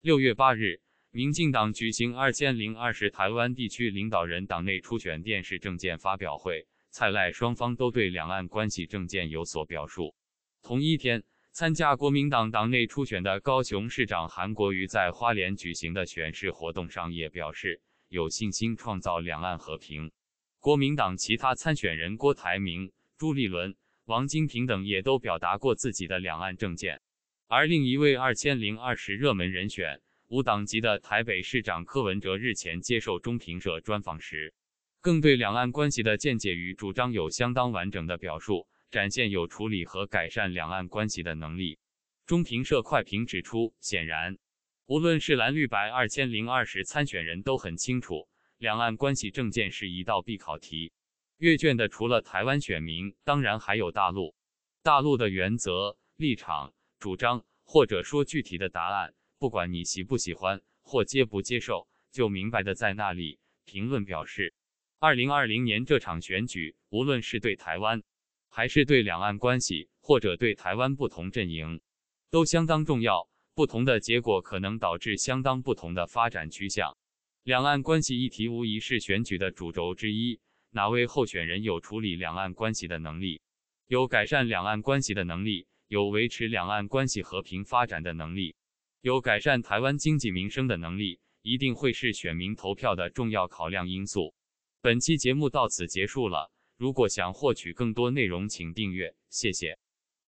六月八日，民进党举行二千零二十台湾地区领导人党内初选电视政见发表会，蔡赖双方都对两岸关系政见有所表述。同一天，参加国民党党内初选的高雄市长韩国瑜在花莲举行的选市活动上也表示有信心创造两岸和平。国民党其他参选人郭台铭、朱立伦、王金平等也都表达过自己的两岸政见。而另一位二千零二十热门人选、无党籍的台北市长柯文哲日前接受中评社专访时，更对两岸关系的见解与主张有相当完整的表述，展现有处理和改善两岸关系的能力。中评社快评指出，显然，无论是蓝绿白二千零二十参选人都很清楚，两岸关系政见是一道必考题。阅卷的除了台湾选民，当然还有大陆。大陆的原则立场。主张或者说具体的答案，不管你喜不喜欢或接不接受，就明白的在那里。评论表示，二零二零年这场选举，无论是对台湾，还是对两岸关系，或者对台湾不同阵营，都相当重要。不同的结果可能导致相当不同的发展趋向。两岸关系议题无疑是选举的主轴之一。哪位候选人有处理两岸关系的能力，有改善两岸关系的能力？有维持两岸关系和平发展的能力，有改善台湾经济民生的能力，一定会是选民投票的重要考量因素。本期节目到此结束了。如果想获取更多内容，请订阅。谢谢。